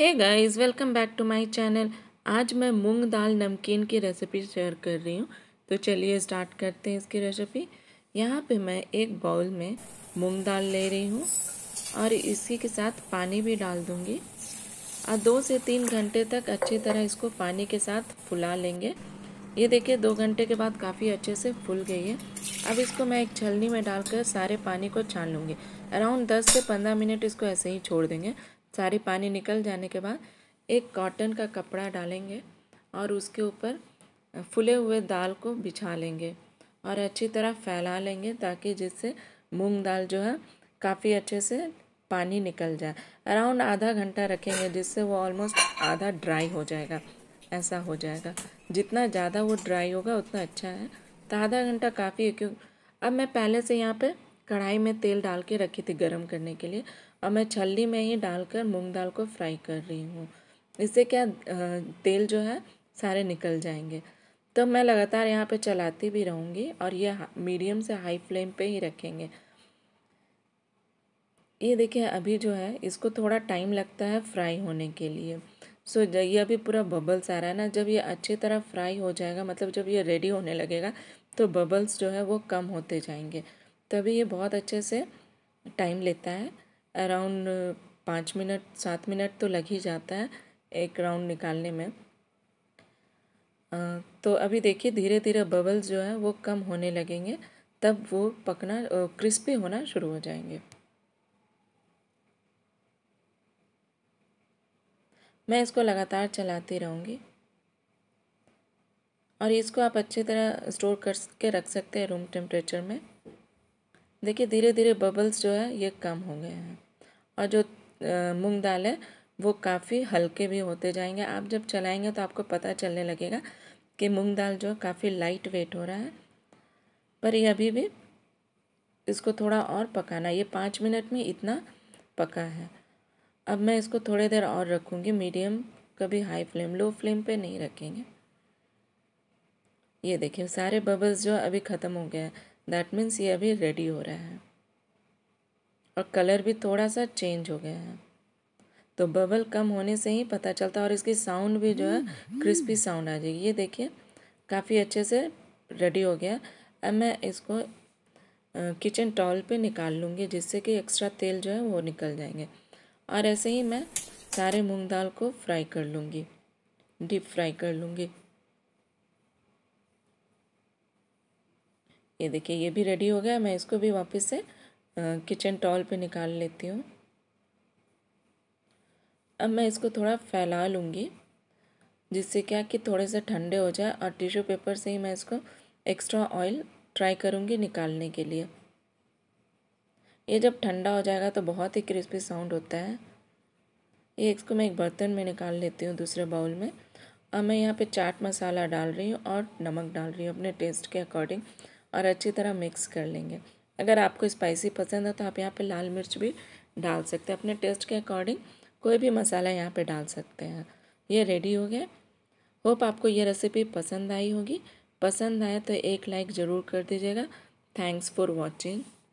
Hey guys welcome back to my channel आज मैं मूंग दाल नमकीन की रेसिपी शेयर कर रही हूँ तो चलिए स्टार्ट करते हैं इसकी रेसिपी यहाँ पे मैं एक बाउल में मूंग दाल ले रही हूँ और इसी के साथ पानी भी डाल दूँगी और दो से तीन घंटे तक अच्छी तरह इसको पानी के साथ फुला लेंगे ये देखिए दो घंटे के बाद काफ़ी अच्छे से फूल गई है अब इसको मैं एक छलनी में डालकर सारे पानी को छान लूँगी अराउंड 10 से 15 मिनट इसको ऐसे ही छोड़ देंगे सारे पानी निकल जाने के बाद एक कॉटन का कपड़ा डालेंगे और उसके ऊपर फुले हुए दाल को बिछा लेंगे और अच्छी तरह फैला लेंगे ताकि जिससे मूंग दाल जो है काफ़ी अच्छे से पानी निकल जाए अराउंड आधा घंटा रखेंगे जिससे वो ऑलमोस्ट आधा ड्राई हो जाएगा ऐसा हो जाएगा जितना ज़्यादा वो ड्राई होगा उतना अच्छा है तो आधा घंटा काफ़ी है क्यों अब मैं पहले से यहाँ पे कढ़ाई में तेल डाल के रखी थी गर्म करने के लिए अब मैं छल्ली में ही डालकर मूंग दाल को फ्राई कर रही हूँ इससे क्या तेल जो है सारे निकल जाएंगे तो मैं लगातार यहाँ पे चलाती भी रहूँगी और ये मीडियम से हाई फ्लेम पे ही रखेंगे ये देखिए अभी जो है इसको थोड़ा टाइम लगता है फ्राई होने के लिए सो so, ये अभी पूरा बबल्स आ रहा है ना जब ये अच्छी तरह फ्राई हो जाएगा मतलब जब ये रेडी होने लगेगा तो बबल्स जो है वो कम होते जाएंगे तभी ये बहुत अच्छे से टाइम लेता है अराउंड पाँच मिनट सात मिनट तो लग ही जाता है एक राउंड निकालने में तो अभी देखिए धीरे धीरे बबल्स जो है वो कम होने लगेंगे तब वो पकना क्रिस्पी होना शुरू हो जाएंगे मैं इसको लगातार चलाती रहूँगी और इसको आप अच्छी तरह स्टोर करके रख सकते हैं रूम टेम्परेचर में देखिए धीरे धीरे बबल्स जो है ये कम हो गए हैं और जो मूंग दाल है वो काफ़ी हल्के भी होते जाएंगे आप जब चलाएंगे तो आपको पता चलने लगेगा कि मूंग दाल जो काफ़ी लाइट वेट हो रहा है पर ये अभी भी इसको थोड़ा और पकाना ये पाँच मिनट में इतना पका है अब मैं इसको थोड़ी देर और रखूँगी मीडियम कभी हाई फ्लेम लो फ्लेम पे नहीं रखेंगे ये देखिए सारे बबल्स जो अभी ख़त्म हो गए हैं दैट मीन्स ये अभी रेडी हो रहा है और कलर भी थोड़ा सा चेंज हो गया है तो बबल कम होने से ही पता चलता है और इसकी साउंड भी जो है क्रिस्पी हम्म, हम्म। साउंड आ जाएगी ये देखिए काफ़ी अच्छे से रेडी हो गया अब मैं इसको किचन टॉल पे निकाल लूँगी जिससे कि एक्स्ट्रा तेल जो है वो निकल जाएंगे और ऐसे ही मैं सारे मूंग दाल को फ्राई कर लूँगी डीप फ्राई कर लूँगी ये देखिए ये भी रेडी हो गया मैं इसको भी वापस से किचन टॉल पे निकाल लेती हूँ अब मैं इसको थोड़ा फैला लूँगी जिससे क्या कि थोड़े से ठंडे हो जाए और टिश्यू पेपर से ही मैं इसको एक्स्ट्रा ऑयल ट्राई करूँगी निकालने के लिए ये जब ठंडा हो जाएगा तो बहुत ही क्रिस्पी साउंड होता है ये इसको मैं एक बर्तन में निकाल लेती हूँ दूसरे बाउल में अब मैं यहाँ पे चाट मसाला डाल रही हूँ और नमक डाल रही हूँ अपने टेस्ट के अकॉर्डिंग और अच्छी तरह मिक्स कर लेंगे अगर आपको स्पाइसी पसंद है तो आप यहाँ पे लाल मिर्च भी डाल सकते हैं अपने टेस्ट के अकॉर्डिंग कोई भी मसाला यहाँ पे डाल सकते हैं ये रेडी हो गया होप आपको ये रेसिपी पसंद आई होगी पसंद आए तो एक लाइक ज़रूर कर दीजिएगा थैंक्स फॉर वॉचिंग